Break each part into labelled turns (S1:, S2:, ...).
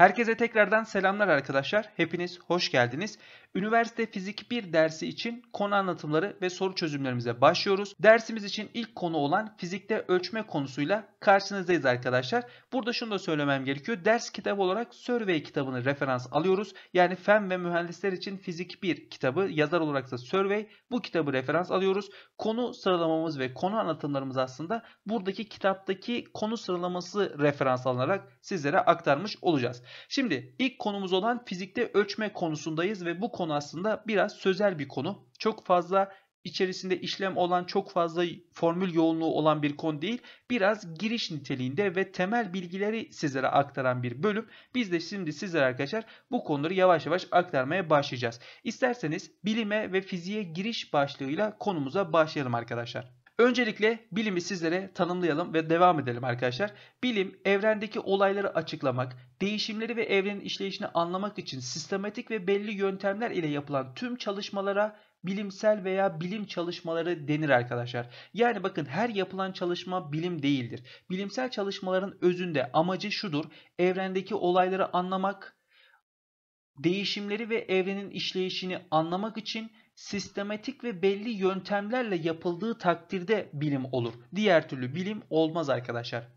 S1: Herkese tekrardan selamlar arkadaşlar. Hepiniz hoş geldiniz. Üniversite Fizik 1 dersi için konu anlatımları ve soru çözümlerimize başlıyoruz. Dersimiz için ilk konu olan fizikte ölçme konusuyla karşınızdayız arkadaşlar. Burada şunu da söylemem gerekiyor. Ders kitabı olarak Survey kitabını referans alıyoruz. Yani fen ve mühendisler için fizik 1 kitabı yazar olarak da Survey bu kitabı referans alıyoruz. Konu sıralamamız ve konu anlatımlarımız aslında buradaki kitaptaki konu sıralaması referans alınarak sizlere aktarmış olacağız. Şimdi ilk konumuz olan fizikte ölçme konusundayız ve bu konu aslında biraz sözel bir konu. Çok fazla içerisinde işlem olan çok fazla formül yoğunluğu olan bir konu değil. Biraz giriş niteliğinde ve temel bilgileri sizlere aktaran bir bölüm. Biz de şimdi sizlere arkadaşlar bu konuları yavaş yavaş aktarmaya başlayacağız. İsterseniz bilime ve fiziğe giriş başlığıyla konumuza başlayalım arkadaşlar. Öncelikle bilimi sizlere tanımlayalım ve devam edelim arkadaşlar. Bilim evrendeki olayları açıklamak, değişimleri ve evrenin işleyişini anlamak için sistematik ve belli yöntemler ile yapılan tüm çalışmalara bilimsel veya bilim çalışmaları denir arkadaşlar. Yani bakın her yapılan çalışma bilim değildir. Bilimsel çalışmaların özünde amacı şudur. Evrendeki olayları anlamak, değişimleri ve evrenin işleyişini anlamak için sistematik ve belli yöntemlerle yapıldığı takdirde bilim olur. Diğer türlü bilim olmaz arkadaşlar.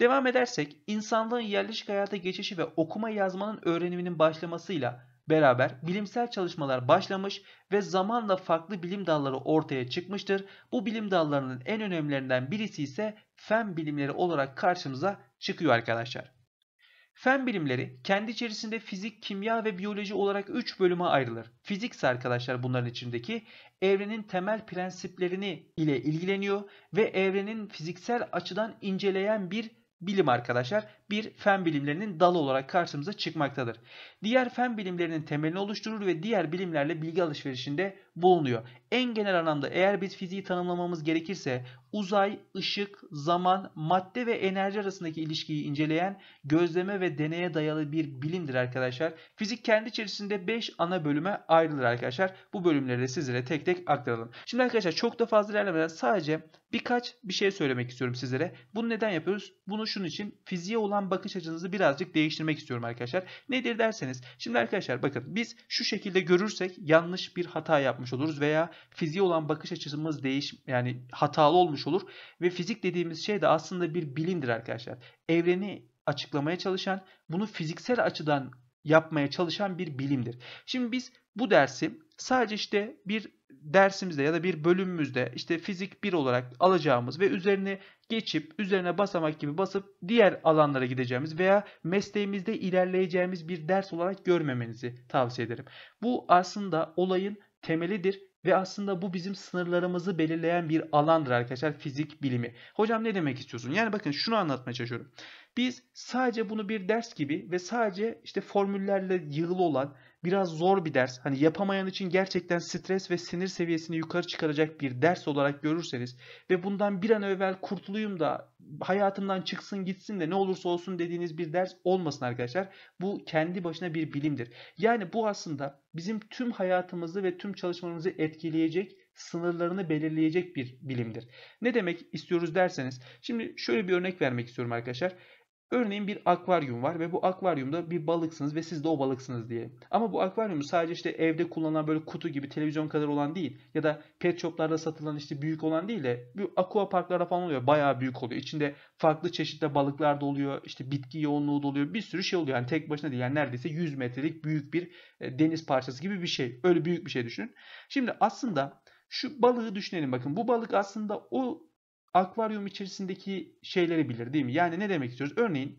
S1: Devam edersek insanlığın yerleşik hayata geçişi ve okuma yazmanın öğreniminin başlamasıyla beraber bilimsel çalışmalar başlamış ve zamanla farklı bilim dalları ortaya çıkmıştır. Bu bilim dallarının en önemlilerinden birisi ise fen bilimleri olarak karşımıza çıkıyor arkadaşlar. Fen bilimleri kendi içerisinde fizik, kimya ve biyoloji olarak 3 bölüme ayrılır. Fizik ise arkadaşlar bunların içindeki evrenin temel prensiplerini ile ilgileniyor ve evrenin fiziksel açıdan inceleyen bir bilim arkadaşlar bir fen bilimlerinin dalı olarak karşımıza çıkmaktadır. Diğer fen bilimlerinin temelini oluşturur ve diğer bilimlerle bilgi alışverişinde bulunuyor. En genel anlamda eğer biz fiziği tanımlamamız gerekirse uzay, ışık, zaman, madde ve enerji arasındaki ilişkiyi inceleyen gözleme ve deneye dayalı bir bilimdir arkadaşlar. Fizik kendi içerisinde 5 ana bölüme ayrılır arkadaşlar. Bu bölümleri de sizlere tek tek aktaralım. Şimdi arkadaşlar çok da fazla ilerlemeden sadece birkaç bir şey söylemek istiyorum sizlere. Bunu neden yapıyoruz? Bunu şunun için fiziğe olan bakış açınızı birazcık değiştirmek istiyorum arkadaşlar. Nedir derseniz. Şimdi arkadaşlar bakın biz şu şekilde görürsek yanlış bir hata yapmıyoruz yapmış oluruz veya fiziğe olan bakış açımız değiş yani hatalı olmuş olur ve fizik dediğimiz şey de aslında bir bilimdir arkadaşlar. Evreni açıklamaya çalışan, bunu fiziksel açıdan yapmaya çalışan bir bilimdir. Şimdi biz bu dersi sadece işte bir dersimizde ya da bir bölümümüzde işte fizik 1 olarak alacağımız ve üzerine geçip üzerine basamak gibi basıp diğer alanlara gideceğimiz veya mesleğimizde ilerleyeceğimiz bir ders olarak görmemenizi tavsiye ederim. Bu aslında olayın temelidir ve aslında bu bizim sınırlarımızı belirleyen bir alandır arkadaşlar fizik bilimi. Hocam ne demek istiyorsun? Yani bakın şunu anlatmaya çalışıyorum. Biz sadece bunu bir ders gibi ve sadece işte formüllerle yığılı olan biraz zor bir ders. Hani yapamayan için gerçekten stres ve sinir seviyesini yukarı çıkaracak bir ders olarak görürseniz ve bundan bir an evvel kurtuluyum da hayatımdan çıksın gitsin de ne olursa olsun dediğiniz bir ders olmasın arkadaşlar. Bu kendi başına bir bilimdir. Yani bu aslında bizim tüm hayatımızı ve tüm çalışmalarımızı etkileyecek sınırlarını belirleyecek bir bilimdir. Ne demek istiyoruz derseniz şimdi şöyle bir örnek vermek istiyorum arkadaşlar. Örneğin bir akvaryum var ve bu akvaryumda bir balıksınız ve siz de o balıksınız diye. Ama bu akvaryumu sadece işte evde kullanılan böyle kutu gibi televizyon kadar olan değil ya da pet shoplarda satılan işte büyük olan değil de bu aqua parklara falan oluyor. Bayağı büyük oluyor. İçinde farklı çeşitli balıklar da oluyor. İşte bitki yoğunluğu da oluyor. Bir sürü şey oluyor. Yani tek başına değil. Yani neredeyse 100 metrelik büyük bir e, deniz parçası gibi bir şey. Öyle büyük bir şey düşünün. Şimdi aslında şu balığı düşünelim bakın. Bu balık aslında o akvaryum içerisindeki şeyleri bilir değil mi? Yani ne demek istiyoruz? Örneğin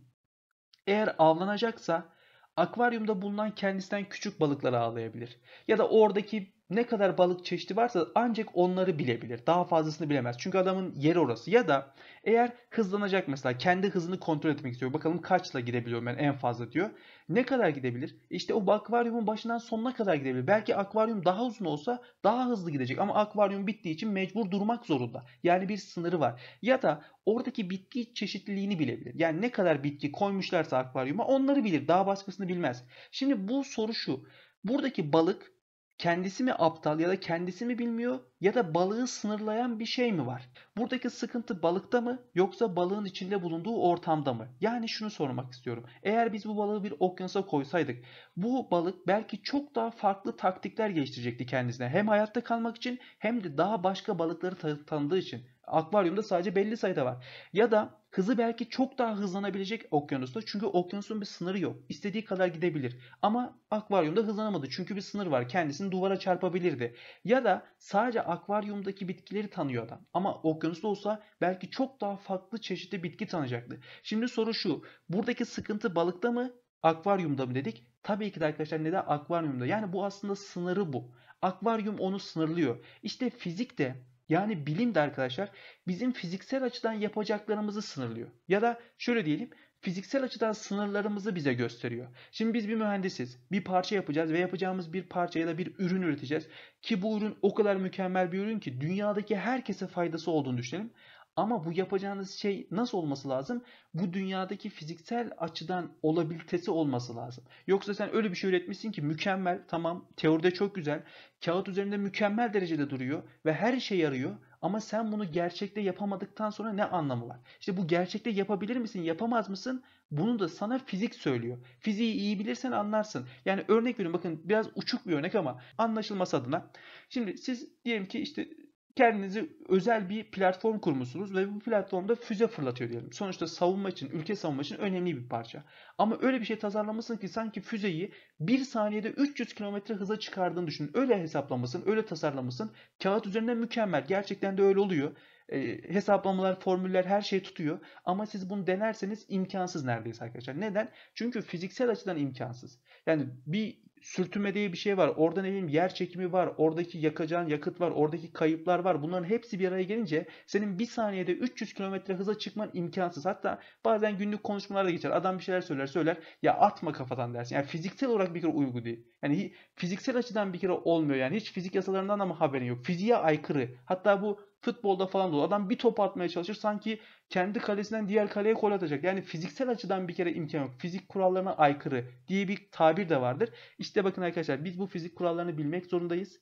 S1: eğer avlanacaksa akvaryumda bulunan kendisinden küçük balıkları avlayabilir. Ya da oradaki ne kadar balık çeşidi varsa ancak onları bilebilir. Daha fazlasını bilemez. Çünkü adamın yeri orası. Ya da eğer hızlanacak mesela kendi hızını kontrol etmek istiyor. Bakalım kaçla gidebiliyorum ben en fazla diyor. Ne kadar gidebilir? İşte o akvaryumun başından sonuna kadar gidebilir. Belki akvaryum daha uzun olsa daha hızlı gidecek. Ama akvaryum bittiği için mecbur durmak zorunda. Yani bir sınırı var. Ya da oradaki bitki çeşitliliğini bilebilir. Yani ne kadar bitki koymuşlarsa akvaryuma onları bilir. Daha başkasını bilmez. Şimdi bu soru şu. Buradaki balık kendisi mi aptal ya da kendisi mi bilmiyor ya da balığı sınırlayan bir şey mi var? Buradaki sıkıntı balıkta mı yoksa balığın içinde bulunduğu ortamda mı? Yani şunu sormak istiyorum. Eğer biz bu balığı bir okyanusa koysaydık bu balık belki çok daha farklı taktikler geliştirecekti kendisine. Hem hayatta kalmak için hem de daha başka balıkları tanıdığı için. Akvaryumda sadece belli sayıda var. Ya da Hızı belki çok daha hızlanabilecek okyanusta çünkü okyanusun bir sınırı yok. İstediği kadar gidebilir. Ama akvaryumda hızlanamadı çünkü bir sınır var. Kendisini duvara çarpabilirdi. Ya da sadece akvaryumdaki bitkileri tanıyor adam. Ama okyanusta olsa belki çok daha farklı çeşitli bitki tanacaktı. Şimdi soru şu. Buradaki sıkıntı balıkta mı? Akvaryumda mı dedik? Tabii ki de arkadaşlar neden akvaryumda? Yani bu aslında sınırı bu. Akvaryum onu sınırlıyor. İşte fizik de yani bilim de arkadaşlar bizim fiziksel açıdan yapacaklarımızı sınırlıyor. Ya da şöyle diyelim fiziksel açıdan sınırlarımızı bize gösteriyor. Şimdi biz bir mühendisiz. Bir parça yapacağız ve yapacağımız bir parça ya da bir ürün üreteceğiz. Ki bu ürün o kadar mükemmel bir ürün ki dünyadaki herkese faydası olduğunu düşünelim. Ama bu yapacağınız şey nasıl olması lazım? Bu dünyadaki fiziksel açıdan olabilitesi olması lazım. Yoksa sen öyle bir şey üretmişsin ki mükemmel, tamam, teoride çok güzel, kağıt üzerinde mükemmel derecede duruyor ve her işe yarıyor ama sen bunu gerçekte yapamadıktan sonra ne anlamı var? İşte bu gerçekte yapabilir misin, yapamaz mısın? Bunu da sana fizik söylüyor. Fiziği iyi bilirsen anlarsın. Yani örnek veriyorum bakın biraz uçuk bir örnek ama anlaşılması adına. Şimdi siz diyelim ki işte Kendinizi özel bir platform kurmuşsunuz ve bu platformda füze fırlatıyor diyelim. Sonuçta savunma için, ülke savunma için önemli bir parça. Ama öyle bir şey tasarlamasın ki sanki füzeyi 1 saniyede 300 km hıza çıkardığını düşünün. Öyle hesaplamasın, öyle tasarlamasın. Kağıt üzerinde mükemmel. Gerçekten de öyle oluyor. E, hesaplamalar, formüller her şey tutuyor. Ama siz bunu denerseniz imkansız neredeyse arkadaşlar. Neden? Çünkü fiziksel açıdan imkansız. Yani bir sürtünme diye bir şey var. Orada ne bileyim yer çekimi var. Oradaki yakacağın yakıt var. Oradaki kayıplar var. Bunların hepsi bir araya gelince senin bir saniyede 300 km hıza çıkman imkansız. Hatta bazen günlük konuşmalarda geçer. Adam bir şeyler söyler söyler. Ya atma kafadan dersin. Yani fiziksel olarak bir kere uygu değil. Yani fiziksel açıdan bir kere olmuyor. Yani hiç fizik yasalarından ama haberin yok. Fiziğe aykırı. Hatta bu Futbolda falan da olur. Adam bir top atmaya çalışır sanki kendi kalesinden diğer kaleye gol atacak. Yani fiziksel açıdan bir kere imkan yok. Fizik kurallarına aykırı diye bir tabir de vardır. İşte bakın arkadaşlar biz bu fizik kurallarını bilmek zorundayız.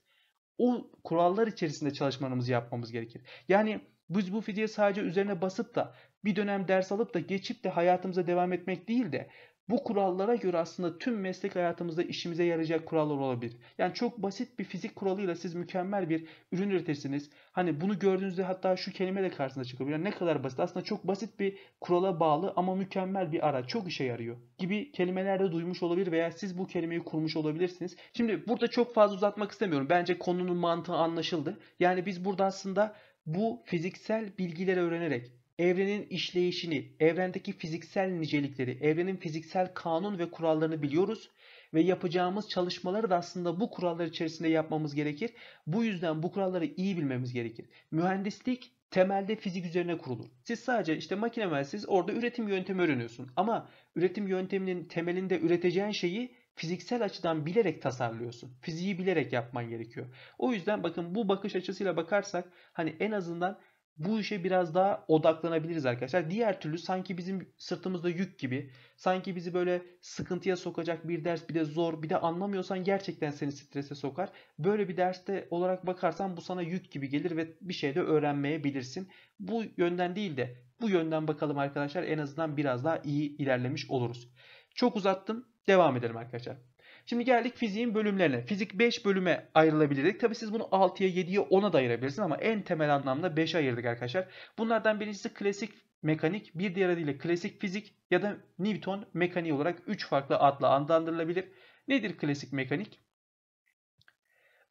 S1: O kurallar içerisinde çalışmalarımızı yapmamız gerekir. Yani biz bu fiziğe sadece üzerine basıp da bir dönem ders alıp da geçip de hayatımıza devam etmek değil de bu kurallara göre aslında tüm meslek hayatımızda işimize yarayacak kurallar olabilir. Yani çok basit bir fizik kuralıyla siz mükemmel bir ürün üretirsiniz. Hani bunu gördüğünüzde hatta şu kelime de karşınıza çıkabilir. Yani ne kadar basit. Aslında çok basit bir kurala bağlı ama mükemmel bir araç. Çok işe yarıyor gibi kelimelerde duymuş olabilir veya siz bu kelimeyi kurmuş olabilirsiniz. Şimdi burada çok fazla uzatmak istemiyorum. Bence konunun mantığı anlaşıldı. Yani biz burada aslında bu fiziksel bilgileri öğrenerek evrenin işleyişini, evrendeki fiziksel nicelikleri, evrenin fiziksel kanun ve kurallarını biliyoruz ve yapacağımız çalışmaları da aslında bu kurallar içerisinde yapmamız gerekir. Bu yüzden bu kuralları iyi bilmemiz gerekir. Mühendislik temelde fizik üzerine kurulur. Siz sadece işte makine mühendisiz orada üretim yöntemi öğreniyorsun. Ama üretim yönteminin temelinde üreteceğin şeyi fiziksel açıdan bilerek tasarlıyorsun. Fiziği bilerek yapman gerekiyor. O yüzden bakın bu bakış açısıyla bakarsak hani en azından bu işe biraz daha odaklanabiliriz arkadaşlar. Diğer türlü sanki bizim sırtımızda yük gibi, sanki bizi böyle sıkıntıya sokacak bir ders bir de zor, bir de anlamıyorsan gerçekten seni strese sokar. Böyle bir derste olarak bakarsan bu sana yük gibi gelir ve bir şey de öğrenmeyebilirsin. Bu yönden değil de bu yönden bakalım arkadaşlar en azından biraz daha iyi ilerlemiş oluruz. Çok uzattım. Devam edelim arkadaşlar. Şimdi geldik fiziğin bölümlerine. Fizik 5 bölüme ayrılabilirdik. Tabii siz bunu 6'ya 7'ye 10'a da ayırabilirsiniz ama en temel anlamda 5'e ayırdık arkadaşlar. Bunlardan birincisi klasik mekanik, bir diğer adıyla klasik fizik ya da Newton mekaniği olarak 3 farklı adla adlandırılabilir. Nedir klasik mekanik?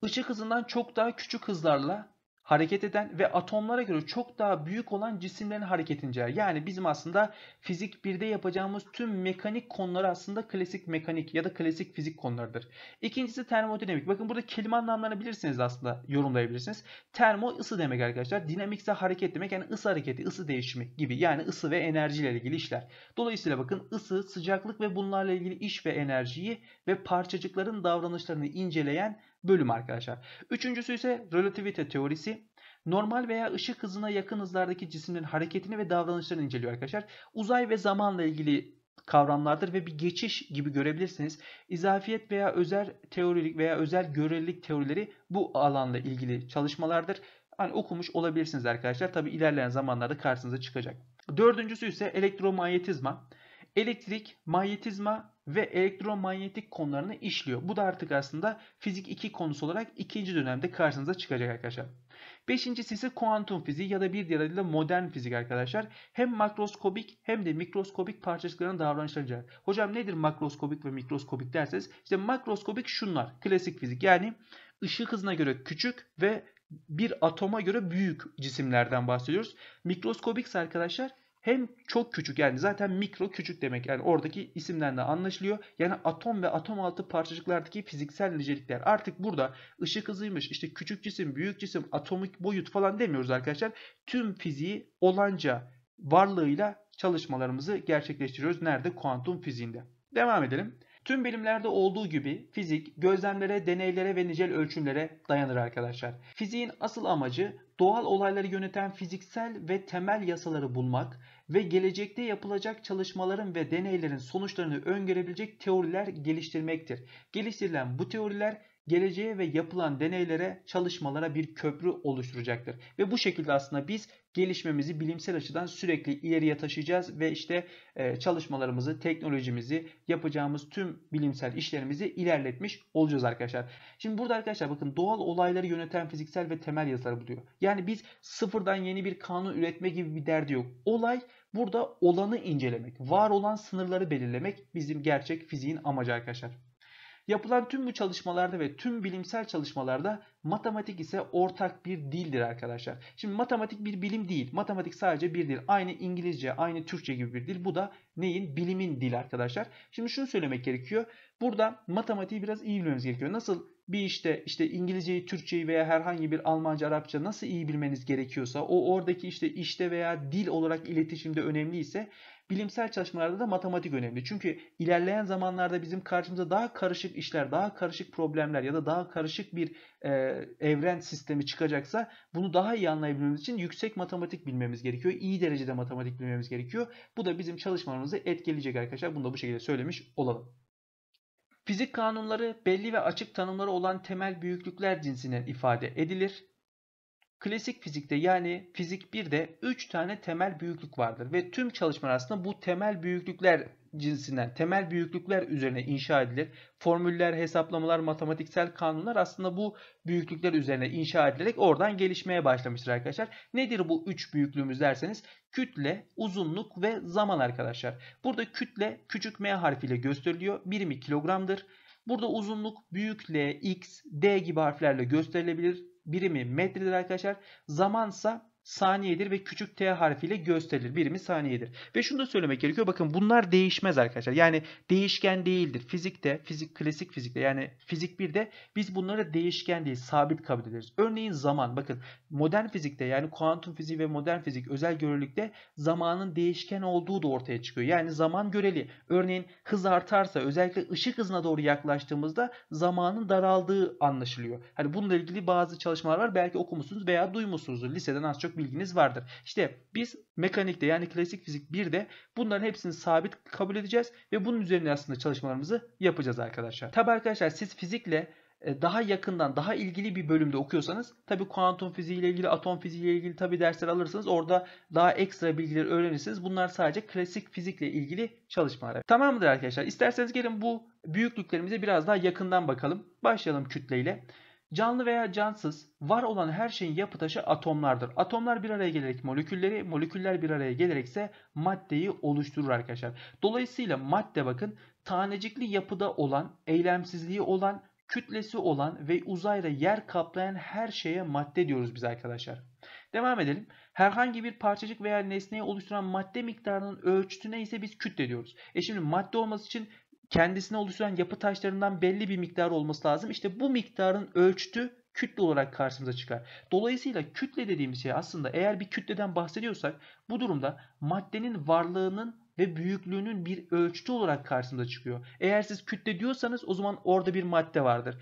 S1: Işık hızından çok daha küçük hızlarla hareket eden ve atomlara göre çok daha büyük olan cisimlerin hareketini inceler. Yani bizim aslında fizik 1'de yapacağımız tüm mekanik konuları aslında klasik mekanik ya da klasik fizik konularıdır. İkincisi termodinamik. Bakın burada kelime anlamlarını bilirsiniz aslında yorumlayabilirsiniz. Termo ısı demek arkadaşlar. Dinamik ise hareket demek. Yani ısı hareketi, ısı değişimi gibi. Yani ısı ve enerji ile ilgili işler. Dolayısıyla bakın ısı, sıcaklık ve bunlarla ilgili iş ve enerjiyi ve parçacıkların davranışlarını inceleyen bölüm arkadaşlar. Üçüncüsü ise relativite teorisi. Normal veya ışık hızına yakın hızlardaki cisimlerin hareketini ve davranışlarını inceliyor arkadaşlar. Uzay ve zamanla ilgili kavramlardır ve bir geçiş gibi görebilirsiniz. İzafiyet veya özel teorilik veya özel görelilik teorileri bu alanla ilgili çalışmalardır. Hani okumuş olabilirsiniz arkadaşlar. Tabi ilerleyen zamanlarda karşınıza çıkacak. Dördüncüsü ise elektromanyetizma. Elektrik, manyetizma ve elektromanyetik konularını işliyor. Bu da artık aslında fizik 2 konusu olarak ikinci dönemde karşınıza çıkacak arkadaşlar. Beşincisi ise kuantum fiziği ya da bir diğer adıyla modern fizik arkadaşlar. Hem makroskobik hem de mikroskobik parçacıkların davranışları. Hocam nedir makroskobik ve mikroskobik derseniz işte makroskobik şunlar. Klasik fizik yani ışık hızına göre küçük ve bir atoma göre büyük cisimlerden bahsediyoruz. Mikroskobikse arkadaşlar hem çok küçük yani zaten mikro küçük demek yani oradaki isimden de anlaşılıyor. Yani atom ve atom altı parçacıklardaki fiziksel nicelikler. Artık burada ışık hızıymış işte küçük cisim, büyük cisim, atomik boyut falan demiyoruz arkadaşlar. Tüm fiziği olanca varlığıyla çalışmalarımızı gerçekleştiriyoruz. Nerede? Kuantum fiziğinde. Devam edelim. Tüm bilimlerde olduğu gibi fizik gözlemlere, deneylere ve nicel ölçümlere dayanır arkadaşlar. Fiziğin asıl amacı doğal olayları yöneten fiziksel ve temel yasaları bulmak ve gelecekte yapılacak çalışmaların ve deneylerin sonuçlarını öngörebilecek teoriler geliştirmektir. Geliştirilen bu teoriler geleceğe ve yapılan deneylere, çalışmalara bir köprü oluşturacaktır. Ve bu şekilde aslında biz gelişmemizi bilimsel açıdan sürekli ileriye taşıyacağız ve işte e, çalışmalarımızı, teknolojimizi, yapacağımız tüm bilimsel işlerimizi ilerletmiş olacağız arkadaşlar. Şimdi burada arkadaşlar bakın doğal olayları yöneten fiziksel ve temel yazılar buluyor. Yani biz sıfırdan yeni bir kanun üretme gibi bir derdi yok. Olay burada olanı incelemek, var olan sınırları belirlemek bizim gerçek fiziğin amacı arkadaşlar. Yapılan tüm bu çalışmalarda ve tüm bilimsel çalışmalarda matematik ise ortak bir dildir arkadaşlar. Şimdi matematik bir bilim değil. Matematik sadece bir dil. Aynı İngilizce, aynı Türkçe gibi bir dil. Bu da neyin? Bilimin dil arkadaşlar. Şimdi şunu söylemek gerekiyor. Burada matematiği biraz iyi bilmemiz gerekiyor. Nasıl bir işte işte İngilizceyi, Türkçeyi veya herhangi bir Almanca, Arapça nasıl iyi bilmeniz gerekiyorsa o oradaki işte işte veya dil olarak iletişimde önemliyse bilimsel çalışmalarda da matematik önemli. Çünkü ilerleyen zamanlarda bizim karşımıza daha karışık işler, daha karışık problemler ya da daha karışık bir e, evren sistemi çıkacaksa bunu daha iyi anlayabilmemiz için yüksek matematik bilmemiz gerekiyor. İyi derecede matematik bilmemiz gerekiyor. Bu da bizim çalışmalarımızı etkileyecek arkadaşlar. Bunu da bu şekilde söylemiş olalım. Fizik kanunları belli ve açık tanımları olan temel büyüklükler cinsinden ifade edilir. Klasik fizikte yani fizik 1'de 3 tane temel büyüklük vardır ve tüm çalışmalar aslında bu temel büyüklükler cinsinden temel büyüklükler üzerine inşa edilir. Formüller, hesaplamalar, matematiksel kanunlar aslında bu büyüklükler üzerine inşa edilerek oradan gelişmeye başlamıştır arkadaşlar. Nedir bu üç büyüklüğümüz derseniz kütle, uzunluk ve zaman arkadaşlar. Burada kütle küçük m harfiyle gösteriliyor. Birimi kilogramdır. Burada uzunluk büyük L, X, D gibi harflerle gösterilebilir birimi metredir arkadaşlar. Zamansa saniyedir ve küçük t harfiyle gösterilir. Birimi saniyedir. Ve şunu da söylemek gerekiyor. Bakın bunlar değişmez arkadaşlar. Yani değişken değildir. Fizikte, fizik klasik fizikte yani fizik 1'de biz bunları değişken değil, sabit kabul ederiz. Örneğin zaman. Bakın modern fizikte yani kuantum fiziği ve modern fizik özel görelilikte zamanın değişken olduğu da ortaya çıkıyor. Yani zaman göreli. Örneğin hız artarsa özellikle ışık hızına doğru yaklaştığımızda zamanın daraldığı anlaşılıyor. Hani bununla ilgili bazı çalışmalar var. Belki okumuşsunuz veya duymuşsunuzdur. Liseden az çok bilginiz vardır. İşte biz mekanikte yani klasik fizik 1'de bunların hepsini sabit kabul edeceğiz ve bunun üzerine aslında çalışmalarımızı yapacağız arkadaşlar. Tabi arkadaşlar siz fizikle e, daha yakından, daha ilgili bir bölümde okuyorsanız tabi kuantum fiziği ile ilgili, atom fiziği ile ilgili tabi dersler alırsanız orada daha ekstra bilgileri öğrenirsiniz. Bunlar sadece klasik fizikle ilgili çalışmalar. Tamamdır arkadaşlar. İsterseniz gelin bu büyüklüklerimize biraz daha yakından bakalım. Başlayalım kütleyle. ile. Canlı veya cansız var olan her şeyin yapı taşı atomlardır. Atomlar bir araya gelerek molekülleri, moleküller bir araya gelerekse maddeyi oluşturur arkadaşlar. Dolayısıyla madde bakın tanecikli yapıda olan, eylemsizliği olan, kütlesi olan ve uzayda yer kaplayan her şeye madde diyoruz biz arkadaşlar. Devam edelim. Herhangi bir parçacık veya nesneyi oluşturan madde miktarının ölçütüne ise biz kütle diyoruz. E şimdi madde olması için kendisine oluşturan yapı taşlarından belli bir miktar olması lazım. İşte bu miktarın ölçtü kütle olarak karşımıza çıkar. Dolayısıyla kütle dediğimiz şey aslında eğer bir kütleden bahsediyorsak bu durumda maddenin varlığının ve büyüklüğünün bir ölçtü olarak karşımıza çıkıyor. Eğer siz kütle diyorsanız o zaman orada bir madde vardır.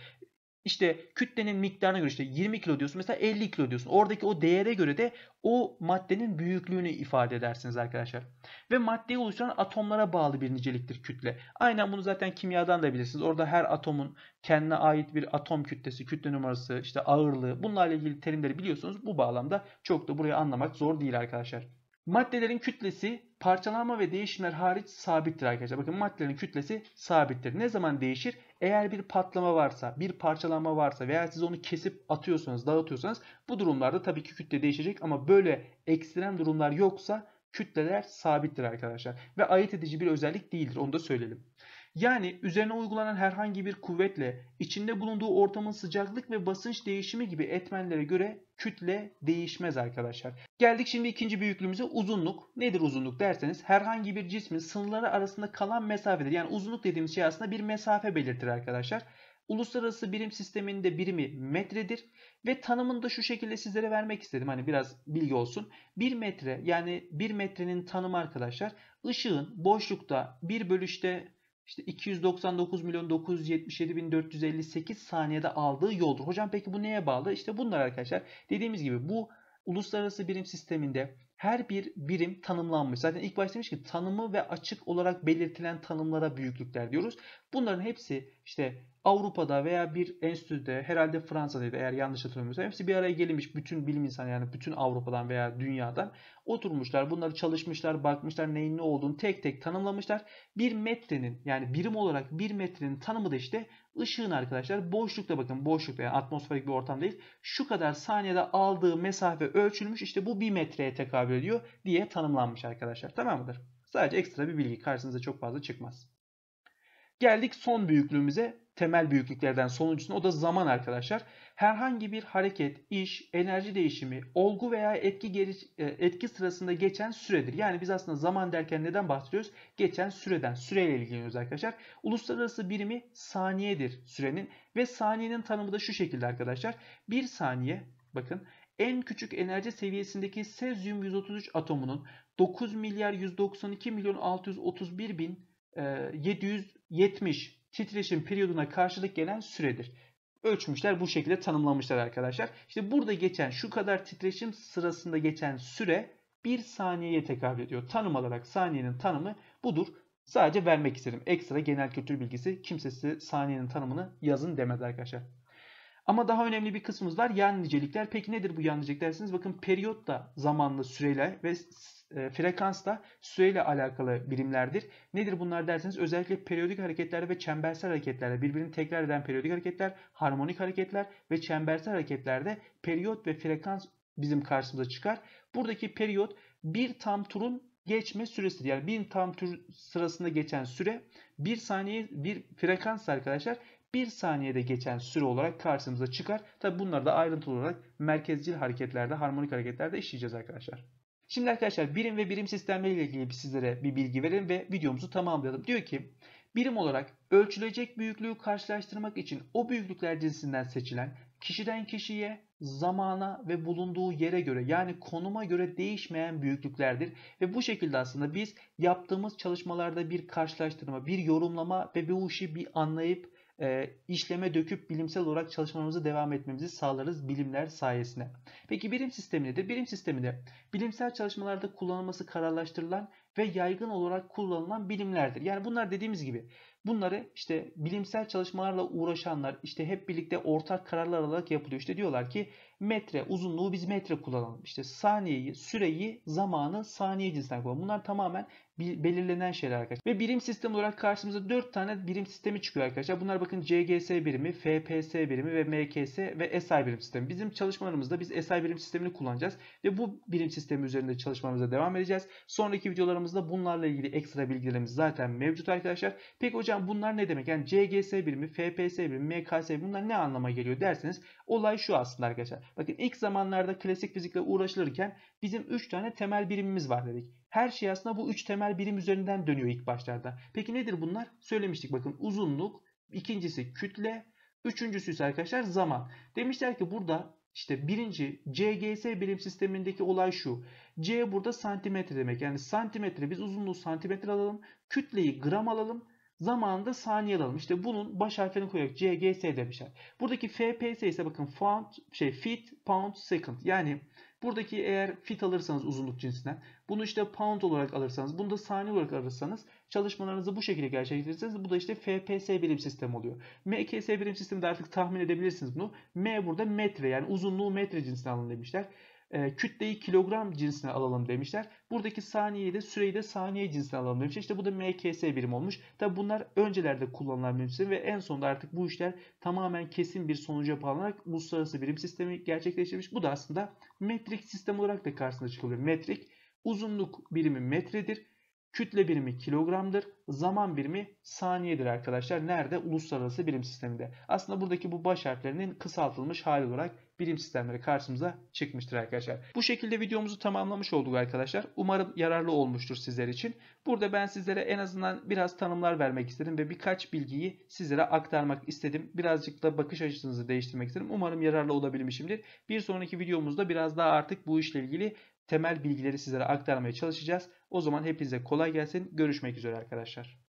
S1: İşte kütlenin miktarına göre işte 20 kilo diyorsun mesela 50 kilo diyorsun. Oradaki o değere göre de o maddenin büyüklüğünü ifade edersiniz arkadaşlar. Ve maddeyi oluşturan atomlara bağlı bir niceliktir kütle. Aynen bunu zaten kimyadan da bilirsiniz. Orada her atomun kendine ait bir atom kütlesi, kütle numarası, işte ağırlığı bunlarla ilgili terimleri biliyorsunuz. Bu bağlamda çok da buraya anlamak zor değil arkadaşlar. Maddelerin kütlesi parçalanma ve değişimler hariç sabittir arkadaşlar. Bakın maddelerin kütlesi sabittir. Ne zaman değişir? Eğer bir patlama varsa, bir parçalanma varsa veya siz onu kesip atıyorsanız, dağıtıyorsanız bu durumlarda tabii ki kütle değişecek ama böyle ekstrem durumlar yoksa kütleler sabittir arkadaşlar. Ve ayırt edici bir özellik değildir. Onu da söyleyelim. Yani üzerine uygulanan herhangi bir kuvvetle içinde bulunduğu ortamın sıcaklık ve basınç değişimi gibi etmenlere göre kütle değişmez arkadaşlar. Geldik şimdi ikinci büyüklüğümüze uzunluk. Nedir uzunluk derseniz herhangi bir cismin sınırları arasında kalan mesafedir. Yani uzunluk dediğimiz şey aslında bir mesafe belirtir arkadaşlar. Uluslararası birim sisteminde birimi metredir ve tanımını da şu şekilde sizlere vermek istedim. Hani biraz bilgi olsun. 1 metre yani 1 metrenin tanımı arkadaşlar ışığın boşlukta 1 bölüşte işte 299 milyon 977 bin 458 saniyede aldığı yoldur. Hocam peki bu neye bağlı? İşte bunlar arkadaşlar dediğimiz gibi bu uluslararası birim sisteminde her bir birim tanımlanmış. Zaten ilk başta demiş ki tanımı ve açık olarak belirtilen tanımlara büyüklükler diyoruz. Bunların hepsi işte Avrupa'da veya bir enstitüde herhalde Fransa'daydı eğer yanlış hatırlamıyorsam hepsi bir araya gelinmiş bütün bilim insanı yani bütün Avrupa'dan veya dünyadan oturmuşlar bunları çalışmışlar bakmışlar neyin ne olduğunu tek tek tanımlamışlar. Bir metrenin yani birim olarak bir metrenin tanımı da işte ışığın arkadaşlar boşlukta bakın boşlukta yani atmosferik bir ortam değil şu kadar saniyede aldığı mesafe ölçülmüş işte bu bir metreye tekabül ediyor diye tanımlanmış arkadaşlar tamam mıdır? Sadece ekstra bir bilgi karşınıza çok fazla çıkmaz. Geldik son büyüklüğümüze temel büyüklüklerden sonuncusuna o da zaman arkadaşlar. Herhangi bir hareket, iş, enerji değişimi, olgu veya etki geri, e, etki sırasında geçen süredir. Yani biz aslında zaman derken neden bahsediyoruz? Geçen süreden, süreyle ilgileniyoruz arkadaşlar. Uluslararası birimi saniyedir sürenin ve saniyenin tanımı da şu şekilde arkadaşlar. Bir saniye bakın en küçük enerji seviyesindeki sezyum 133 atomunun 9 milyar 192 milyon 631 bin 700 e, 70 titreşim periyoduna karşılık gelen süredir. Ölçmüşler bu şekilde tanımlamışlar arkadaşlar. İşte burada geçen şu kadar titreşim sırasında geçen süre 1 saniyeye tekabül ediyor. Tanım olarak saniyenin tanımı budur. Sadece vermek isterim. Ekstra genel kültür bilgisi kimse size saniyenin tanımını yazın demedi arkadaşlar. Ama daha önemli bir kısmımız var yan nicelikler. Peki nedir bu yan nicelik dersiniz? Bakın periyot da zamanla süreyle ve e, frekans da süreyle alakalı birimlerdir. Nedir bunlar derseniz özellikle periyodik hareketler ve çembersel hareketlerde birbirini tekrar eden periyodik hareketler, harmonik hareketler ve çembersel hareketlerde periyot ve frekans bizim karşımıza çıkar. Buradaki periyot bir tam turun geçme süresidir. Yani bir tam tur sırasında geçen süre bir saniye bir frekans arkadaşlar 1 saniyede geçen süre olarak karşımıza çıkar. Tabi bunları da ayrıntılı olarak merkezcil hareketlerde, harmonik hareketlerde işleyeceğiz arkadaşlar. Şimdi arkadaşlar birim ve birim sistemleriyle ilgili sizlere bir bilgi verelim ve videomuzu tamamlayalım. Diyor ki birim olarak ölçülecek büyüklüğü karşılaştırmak için o büyüklükler cinsinden seçilen kişiden kişiye, zamana ve bulunduğu yere göre yani konuma göre değişmeyen büyüklüklerdir. Ve bu şekilde aslında biz yaptığımız çalışmalarda bir karşılaştırma, bir yorumlama ve bu işi bir anlayıp e, işleme döküp bilimsel olarak çalışmamızı devam etmemizi sağlarız bilimler sayesinde. Peki bilim sistemi nedir? Bilim sistemi bilimsel çalışmalarda kullanılması kararlaştırılan ve yaygın olarak kullanılan bilimlerdir. Yani bunlar dediğimiz gibi bunları işte bilimsel çalışmalarla uğraşanlar işte hep birlikte ortak kararlar alarak yapılıyor. İşte diyorlar ki Metre uzunluğu biz metre kullanalım. İşte saniyeyi, süreyi, zamanı saniye cinsinden kullanalım. Bunlar tamamen belirlenen şeyler arkadaşlar. Ve birim sistem olarak karşımıza 4 tane birim sistemi çıkıyor arkadaşlar. Bunlar bakın CGS birimi, FPS birimi ve MKS ve SI birim sistemi. Bizim çalışmalarımızda biz SI birim sistemini kullanacağız ve bu birim sistemi üzerinde çalışmalarımıza devam edeceğiz. Sonraki videolarımızda bunlarla ilgili ekstra bilgilerimiz zaten mevcut arkadaşlar. Peki hocam bunlar ne demek? Yani CGS birimi, FPS birimi, MKS birimi bunlar ne anlama geliyor derseniz olay şu aslında arkadaşlar. Bakın ilk zamanlarda klasik fizikle uğraşılırken bizim 3 tane temel birimimiz var dedik. Her şey aslında bu 3 temel birim üzerinden dönüyor ilk başlarda. Peki nedir bunlar? Söylemiştik bakın uzunluk, ikincisi kütle, üçüncüsü ise arkadaşlar zaman. Demişler ki burada işte birinci CGS birim sistemindeki olay şu. C burada santimetre demek. Yani santimetre biz uzunluğu santimetre alalım. Kütleyi gram alalım. Zamanında saniye alalım. İşte bunun baş harfini koyarak CGS demişler. Buradaki FPS ise bakın font, şey feet, pound, second. Yani buradaki eğer feet alırsanız uzunluk cinsinden bunu işte pound olarak alırsanız bunu da saniye olarak alırsanız çalışmalarınızı bu şekilde gerçekleştirirseniz bu da işte FPS birim sistemi oluyor. MKS birim de artık tahmin edebilirsiniz bunu. M burada metre yani uzunluğu metre cinsinden alın demişler. E, kütleyi kilogram cinsine alalım demişler. Buradaki saniyeyi de süreyi de saniye cinsine alalım demişler. İşte bu da MKS birim olmuş. Tabi bunlar öncelerde kullanılan birim ve en sonunda artık bu işler tamamen kesin bir sonuca bağlanarak uluslararası birim sistemi gerçekleştirmiş. Bu da aslında metrik sistem olarak da karşısına çıkabilir. Metrik uzunluk birimi metredir. Kütle birimi kilogramdır. Zaman birimi saniyedir arkadaşlar. Nerede? Uluslararası birim sisteminde. Aslında buradaki bu baş harflerinin kısaltılmış hali olarak birim sistemleri karşımıza çıkmıştır arkadaşlar. Bu şekilde videomuzu tamamlamış olduk arkadaşlar. Umarım yararlı olmuştur sizler için. Burada ben sizlere en azından biraz tanımlar vermek istedim ve birkaç bilgiyi sizlere aktarmak istedim. Birazcık da bakış açınızı değiştirmek istedim. Umarım yararlı olabilmişimdir. Bir sonraki videomuzda biraz daha artık bu işle ilgili temel bilgileri sizlere aktarmaya çalışacağız. O zaman hepinize kolay gelsin. Görüşmek üzere arkadaşlar.